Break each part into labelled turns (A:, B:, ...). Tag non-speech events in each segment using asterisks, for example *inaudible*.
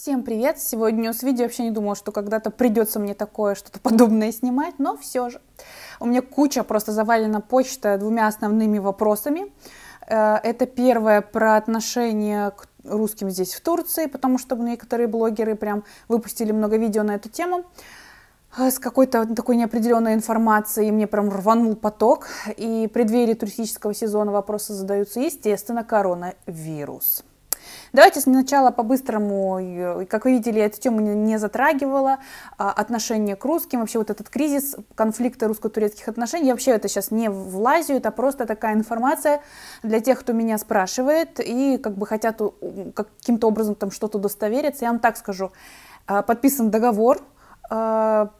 A: Всем привет! Сегодня с видео вообще не думала, что когда-то придется мне такое, что-то подобное снимать, но все же. У меня куча просто завалена почта двумя основными вопросами. Э, это первое про отношение к русским здесь в Турции, потому что некоторые блогеры прям выпустили много видео на эту тему э, с какой-то такой неопределенной информацией, мне прям рванул поток, и в преддверии туристического сезона вопросы задаются, естественно, коронавирус. Давайте сначала по-быстрому, э, как вы видели, я эту тему не затрагивала, а, отношение к русским, вообще вот этот кризис, конфликты русско-турецких отношений, я вообще это сейчас не влазю, это просто такая информация для тех, кто меня спрашивает и как бы хотят каким-то образом там что-то достовериться. Я вам так скажу, а, подписан договор а,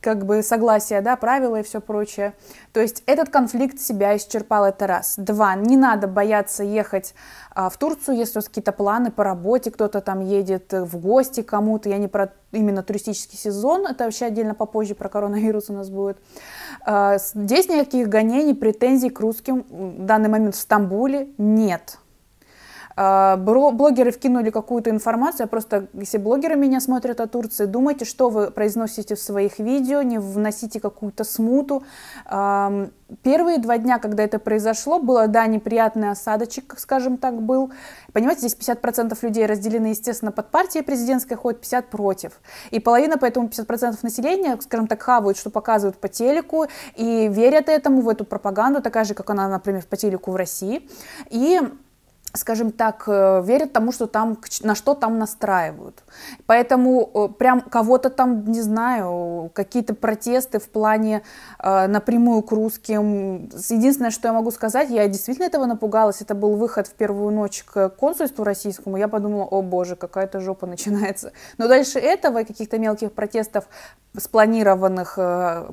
A: как бы согласия, да, правила и все прочее. То есть этот конфликт себя исчерпал, это раз. Два, не надо бояться ехать а, в Турцию, если у вас какие-то планы по работе, кто-то там едет в гости кому-то, я не про именно туристический сезон, это вообще отдельно попозже про коронавирус у нас будет. А, здесь никаких гонений, претензий к русским в данный момент в Стамбуле нет. А, блогеры вкинули какую-то информацию, просто, если блогеры меня смотрят о Турции, думайте, что вы произносите в своих видео, не вносите какую-то смуту. А, первые два дня, когда это произошло, было, да, неприятный осадочек, скажем так, был. Понимаете, здесь 50% людей разделены, естественно, под партией президентской ходит, 50% против. И половина, поэтому 50% населения, скажем так, хавают, что показывают по телеку, и верят этому, в эту пропаганду, такая же, как она, например, по телеку в России. И скажем так, э, верят тому, что там, на что там настраивают. Поэтому э, прям кого-то там, не знаю, какие-то протесты в плане э, напрямую к русским. Единственное, что я могу сказать, я действительно этого напугалась. Это был выход в первую ночь к консульству российскому. Я подумала, о боже, какая-то жопа *laughs* начинается. Но дальше этого и каких-то мелких протестов, спланированных,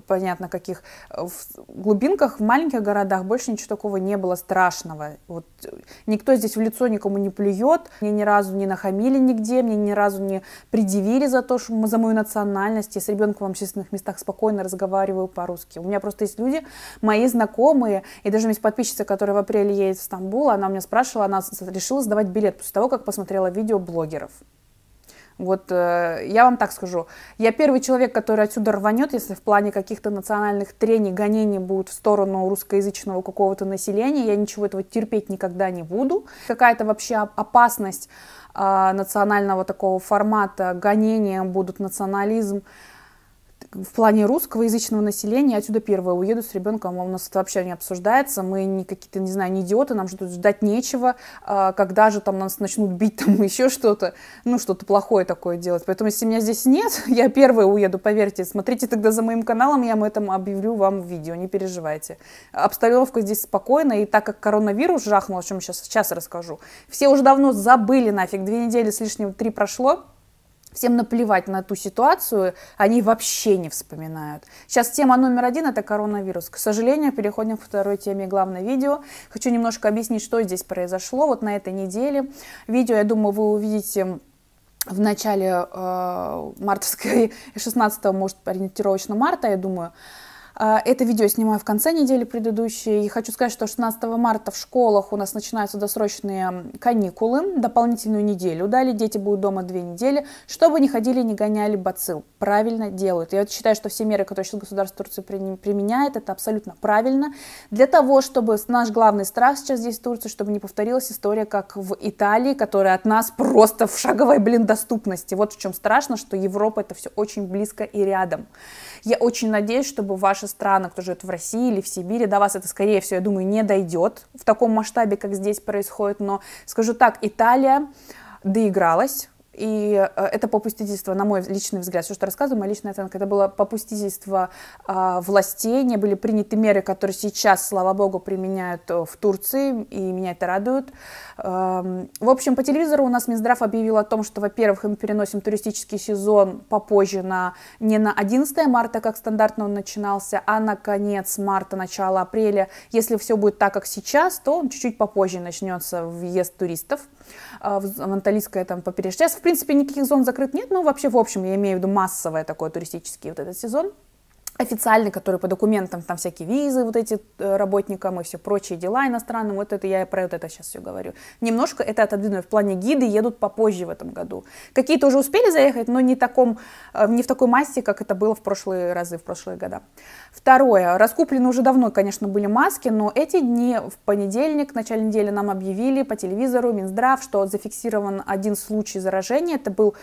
A: понятно, каких, в глубинках, в маленьких городах больше ничего такого не было страшного. Вот никто здесь в лицо никому не плюет, мне ни разу не нахамили нигде, мне ни разу не предъявили за то, что мы за мою национальность. Я с ребенком в общественных местах спокойно разговариваю по-русски. У меня просто есть люди, мои знакомые, и даже у меня есть подписчица, которая в апреле едет в Стамбул, она у меня спрашивала, она решила сдавать билет после того, как посмотрела видео блогеров. Вот э, я вам так скажу, я первый человек, который отсюда рванет, если в плане каких-то национальных трений, гонений будут в сторону русскоязычного какого-то населения, я ничего этого терпеть никогда не буду. Какая-то вообще опасность э, национального такого формата, гонения будут, национализм, в плане русского язычного населения, отсюда первое, уеду с ребенком, а у нас это вообще не обсуждается, мы не какие-то, не знаю, не идиоты, нам же тут ждать нечего, а когда же там нас начнут бить *laughs* там еще что-то, ну, что-то плохое такое делать. Поэтому, если меня здесь нет, *laughs* я первая уеду, поверьте, смотрите тогда за моим каналом, я об этом объявлю вам в видео, не переживайте. Обстановка здесь спокойная, и так как коронавирус жахнул, о чем сейчас, сейчас расскажу, все уже давно забыли нафиг, две недели с лишним, три прошло, Всем наплевать на ту ситуацию, они вообще не вспоминают. Сейчас тема номер один – это коронавирус. К сожалению, переходим к второй теме главное видео. Хочу немножко объяснить, что здесь произошло. Вот на этой неделе видео, я думаю, вы увидите в начале э, мартовской, 16 *laughs* может, ориентировочно марта, я думаю, а, это видео снимаю в конце недели предыдущей. И хочу сказать, что 16 марта в школах у нас начинаются досрочные каникулы. Дополнительную неделю дали. Дети будут дома две недели. Чтобы не ходили, не гоняли бацил. Правильно делают. Я вот считаю, что все меры, которые сейчас государство Турции применяет, это абсолютно правильно. Для того, чтобы наш главный страх сейчас здесь в Турции, чтобы не повторилась история, как в Италии, которая от нас просто в шаговой, блин, доступности. Вот в чем страшно, что Европа это все очень близко и рядом. Я очень надеюсь, чтобы ваша страна, кто живет в России или в Сибири, до вас это, скорее всего, я думаю, не дойдет в таком масштабе, как здесь происходит. Но скажу так, Италия доигралась и э, это попустительство, на мой личный взгляд, все, что рассказываю, моя личная оценка, это было попустительство э, властей, не были приняты меры, которые сейчас, слава богу, применяют э, в Турции, и меня это радует. Эм, в общем, по телевизору у нас Минздрав объявил о том, что, во-первых, мы переносим туристический сезон попозже, на, не на 11 марта, как стандартно он начинался, а на конец марта, начало апреля. Если все будет так, как сейчас, то чуть-чуть попозже начнется въезд туристов э, в Анталийское там побережье. Сейчас, в принципе, никаких зон закрыт нет, но вообще, в общем, я имею в виду массовое такой туристический вот этот сезон официальный, который по документам, там всякие визы вот эти э, работникам и все прочие дела иностранным, вот это я про вот это сейчас все говорю. Немножко это отодвинули. В плане гиды едут попозже в этом году. Какие-то уже успели заехать, но не, таком, э, не в такой массе, как это было в прошлые разы, в прошлые года. Второе. Раскуплены уже давно, конечно, были маски, но эти дни в понедельник, в начале недели нам объявили по телевизору Минздрав, что зафиксирован один случай заражения. Это был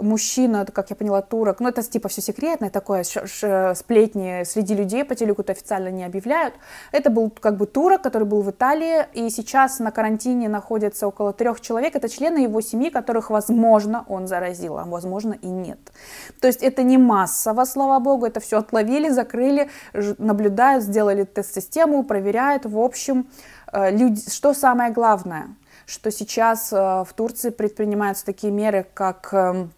A: мужчина, как я поняла, турок. Но ну, это типа все секретное такое, э, сплетное летние среди людей, по телеку это официально не объявляют. Это был как бы тур, который был в Италии, и сейчас на карантине находятся около трех человек, это члены его семьи, которых, возможно, он заразил, а возможно и нет. То есть это не массово, слава богу, это все отловили, закрыли, наблюдают, сделали тест-систему, проверяют, в общем, э, люди, что самое главное, что сейчас э, в Турции предпринимаются такие меры, как эм,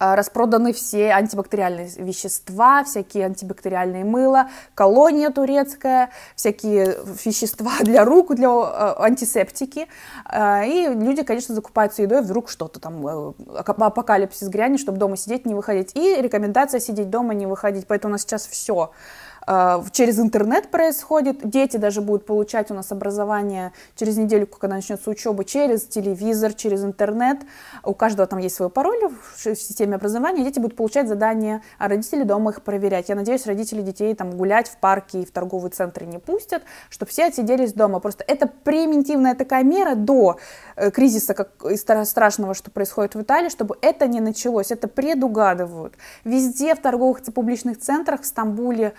A: а, распроданы все антибактериальные вещества, всякие антибактериальные мыла, колония турецкая, всякие вещества *laughs* для рук, для а, антисептики. А, и люди, конечно, закупаются едой, вдруг что-то там, э, апокалипсис грянет, чтобы дома сидеть, не выходить. И рекомендация сидеть дома, не выходить. Поэтому у нас сейчас все Э, через интернет происходит. Дети даже будут получать у нас образование через неделю, когда начнется учеба, через телевизор, через интернет. У каждого там есть свой пароль в системе образования. Дети будут получать задания, а родители дома их проверять. Я надеюсь, родители детей там гулять в парке и в торговые центры не пустят, чтобы все отсиделись дома. Просто это примитивная такая мера до э, кризиса как э, страшного, что происходит в Италии, чтобы это не началось. Это предугадывают. Везде в торговых публичных центрах в Стамбуле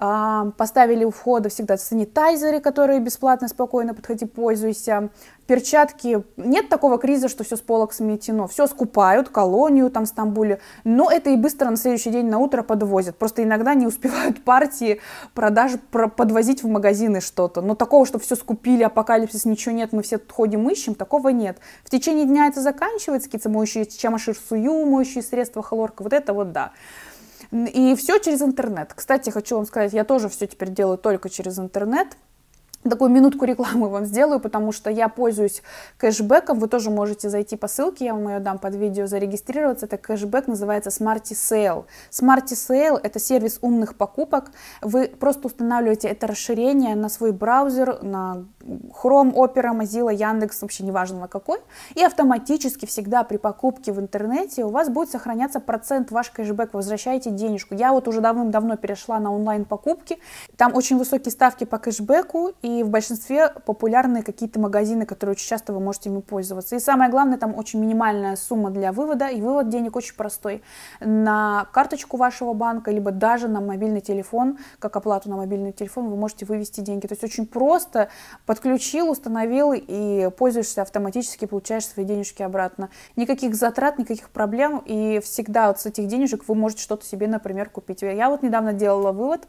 A: а, поставили у входа всегда санитайзеры, которые бесплатно, спокойно подходи, пользуйся. Перчатки. Нет такого кризиса, что все с полок сметено. Все скупают, колонию там в Стамбуле. Но это и быстро на следующий день на утро подвозят. Просто иногда не успевают *laughs* партии продаж подвозить в магазины что-то. Но такого, что все скупили, апокалипсис, ничего нет, мы все ходим ищем, такого нет. В течение дня это заканчивается, какие-то моющие чамашир сую, моющие средства, хлорка, вот это вот да. И все через интернет. Кстати, хочу вам сказать, я тоже все теперь делаю только через интернет. Такую минутку рекламы вам сделаю, потому что я пользуюсь кэшбэком. Вы тоже можете зайти по ссылке, я вам ее дам под видео, зарегистрироваться. Это кэшбэк называется Smarty Sale. Smarty Sale – это сервис умных покупок. Вы просто устанавливаете это расширение на свой браузер, на Chrome, Opera, Mozilla, Яндекс, вообще неважно на какой, и автоматически всегда при покупке в интернете у вас будет сохраняться процент ваш кэшбэк, возвращаете денежку. Я вот уже давным-давно перешла на онлайн-покупки, там очень высокие ставки по кэшбэку, и в большинстве популярные какие-то магазины, которые очень часто вы можете ими пользоваться. И самое главное, там очень минимальная сумма для вывода, и вывод денег очень простой. На карточку вашего банка, либо даже на мобильный телефон, как оплату на мобильный телефон, вы можете вывести деньги. То есть очень просто, под Подключил, установил и пользуешься автоматически, получаешь свои денежки обратно. Никаких затрат, никаких проблем, и всегда вот с этих денежек вы можете что-то себе, например, купить. Я вот недавно делала вывод,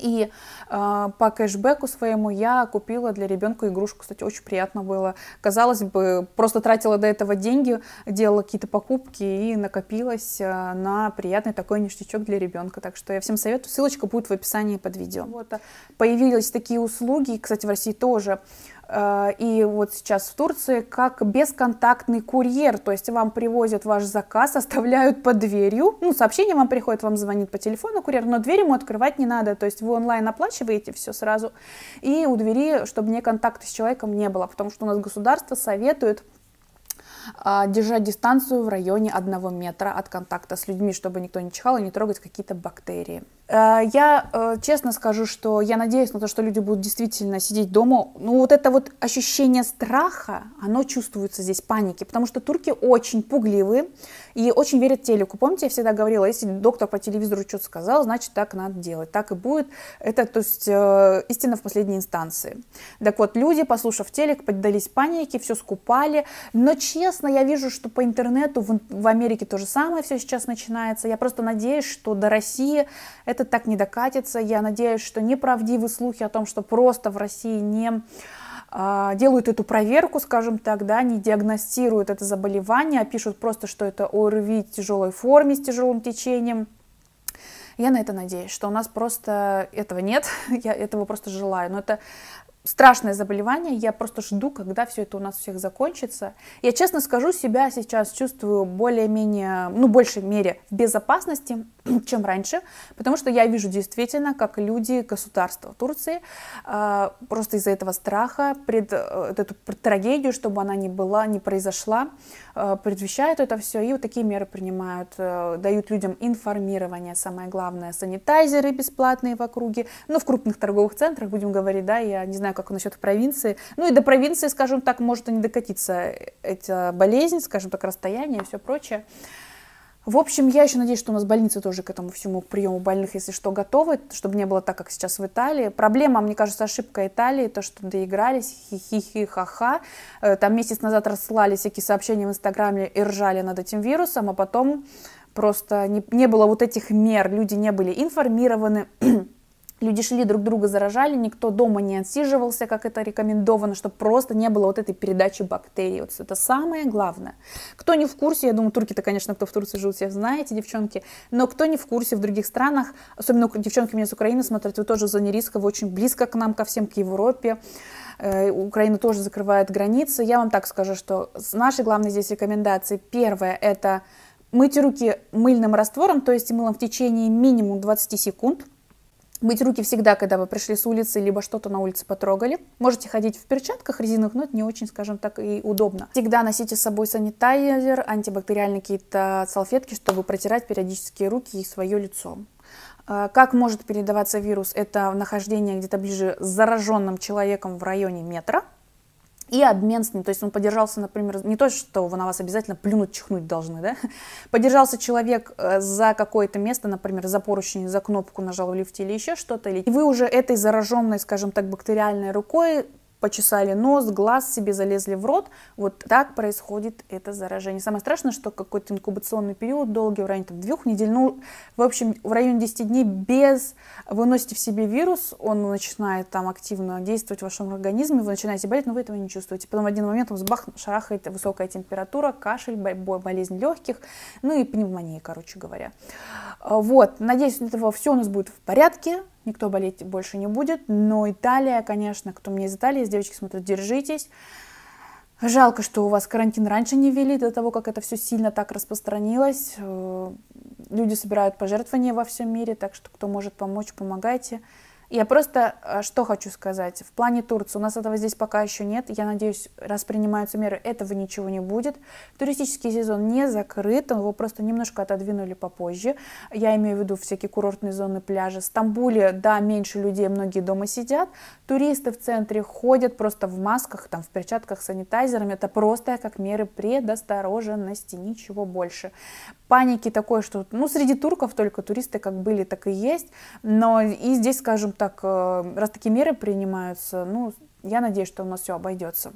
A: и э, по кэшбэку своему я купила для ребенка игрушку. Кстати, очень приятно было. Казалось бы, просто тратила до этого деньги, делала какие-то покупки и накопилась э, на приятный такой ништячок для ребенка. Так что я всем советую. Ссылочка будет в описании под видео. Вот. А, появились такие услуги. Кстати, в России тоже Э, и вот сейчас в Турции как бесконтактный курьер, то есть вам привозят ваш заказ, оставляют под дверью, ну, сообщение вам приходит, вам звонит по телефону курьер, но дверь ему открывать не надо, то есть вы онлайн оплачиваете все сразу, и у двери, чтобы не контакта с человеком не было, потому что у нас государство советует а, держать дистанцию в районе одного метра от контакта с людьми, чтобы никто не чихал и не трогать какие-то бактерии. Э, я э, честно скажу, что я надеюсь на то, что люди будут действительно сидеть дома. Но ну, вот это вот ощущение страха, оно чувствуется здесь, паники, потому что турки очень пугливы и очень верят телеку. Помните, я всегда говорила, если доктор по телевизору что-то сказал, значит так надо делать, так и будет. Это, то есть, э, истина в последней инстанции. Так вот, люди, послушав телек, поддались панике, все скупали. Но честно, я вижу, что по интернету в, в Америке то же самое все сейчас начинается. Я просто надеюсь, что до России это это так не докатится. Я надеюсь, что неправдивы слухи о том, что просто в России не а, делают эту проверку, скажем так, да, не диагностируют это заболевание, а пишут просто, что это ОРВИ в тяжелой форме, с тяжелым течением. Я на это надеюсь, что у нас просто этого нет, *laughs* я этого просто желаю. Но это страшное заболевание. Я просто жду, когда все это у нас всех закончится. Я честно скажу, себя сейчас чувствую более-менее, ну, большей мере в безопасности, *clears throat* чем раньше, потому что я вижу действительно, как люди государства Турции э, просто из-за этого страха, пред, э, эту трагедию, чтобы она не была, не произошла, э, предвещают это все, и вот такие меры принимают, э, дают людям информирование, самое главное, санитайзеры бесплатные в округе, ну, в крупных торговых центрах, будем говорить, да, я не знаю, знаю, как насчет провинции. Ну и до провинции, скажем так, может и не докатиться эта болезнь, скажем так, расстояние и все прочее. В общем, я еще надеюсь, что у нас больницы тоже к этому всему к приему больных, если что, готовы, чтобы не было так, как сейчас в Италии. Проблема, мне кажется, ошибка Италии, то, что доигрались, хи-хи-хи-ха-ха. Э, там месяц назад рассылали всякие сообщения в Инстаграме и ржали над этим вирусом, а потом просто не, не было вот этих мер, люди не были информированы, *clears throat* люди шли друг друга заражали, никто дома не отсиживался, как это рекомендовано, чтобы просто не было вот этой передачи бактерий. Вот это самое главное. Кто не в курсе, я думаю, турки-то, конечно, кто в Турции жил, всех знаете, девчонки, но кто не в курсе в других странах, особенно девчонки меня с Украины смотрят, вы тоже в зоне риска, вы очень близко к нам, ко всем, к Европе. Э, Украина тоже закрывает границы. Я вам так скажу, что наши главные здесь рекомендации. Первое – это мыть руки мыльным раствором, то есть мылом в течение минимум 20 секунд. Мыть руки всегда, когда вы пришли с улицы, либо что-то на улице потрогали. Можете ходить в перчатках резиновых, но это не очень, скажем так, и удобно. Всегда носите с собой санитайзер, антибактериальные какие-то салфетки, чтобы протирать периодически руки и свое лицо. А, как может передаваться вирус? Это нахождение где-то ближе с зараженным человеком в районе метра и обмен с ним. То есть он поддержался, например, не то, что вы на вас обязательно плюнуть, чихнуть должны, да? *laughs* Поддержался человек э, за какое-то место, например, за поручень, за кнопку нажал в лифте или еще что-то, или... и вы уже этой зараженной, скажем так, бактериальной рукой почесали нос, глаз себе залезли в рот. Вот так происходит это заражение. Самое страшное, что какой-то инкубационный период долгий, в районе там, двух недель, ну, в общем, в районе 10 дней без... Вы носите в себе вирус, он начинает там активно действовать в вашем организме, вы начинаете болеть, но вы этого не чувствуете. Потом в один момент он взбах, шарахает высокая температура, кашель, болезнь легких, ну и пневмония, короче говоря. А, вот, надеюсь, для этого все у нас будет в порядке никто болеть больше не будет. Но Италия, конечно, кто мне из Италии, из девочки смотрят, держитесь. Жалко, что у вас карантин раньше не ввели, до того, как это все сильно так распространилось. Э, люди собирают пожертвования во всем мире, так что кто может помочь, помогайте. Я просто э, что хочу сказать. В плане Турции у нас этого здесь пока еще нет. Я надеюсь, раз принимаются меры, этого ничего не будет. Туристический сезон не закрыт, его просто немножко отодвинули попозже. Я имею в виду всякие курортные зоны пляжи В Стамбуле, да, меньше людей, многие дома сидят. Туристы в центре ходят просто в масках, там, в перчатках, санитайзерами. Это просто как меры предосторожности, ничего больше паники такой, что ну, среди турков только туристы как были, так и есть. Но и здесь, скажем так, э, раз такие меры принимаются, ну, я надеюсь, что у нас все обойдется.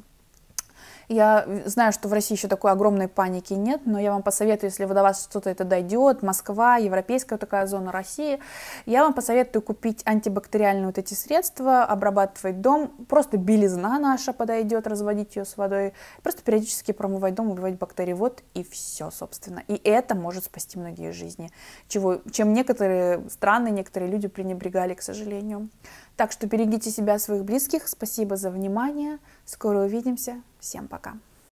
A: Я знаю, что в России еще такой огромной паники нет, но я вам посоветую, если вы до вас что-то это дойдет, Москва, европейская такая зона России, я вам посоветую купить антибактериальные вот эти средства, обрабатывать дом, просто белизна наша подойдет, разводить ее с водой, просто периодически промывать дом, убивать бактерии, вот и все, собственно. И это может спасти многие жизни, чего, чем некоторые страны, некоторые люди пренебрегали, к сожалению. Так что берегите себя, своих близких. Спасибо за внимание. Скоро увидимся. Всем пока.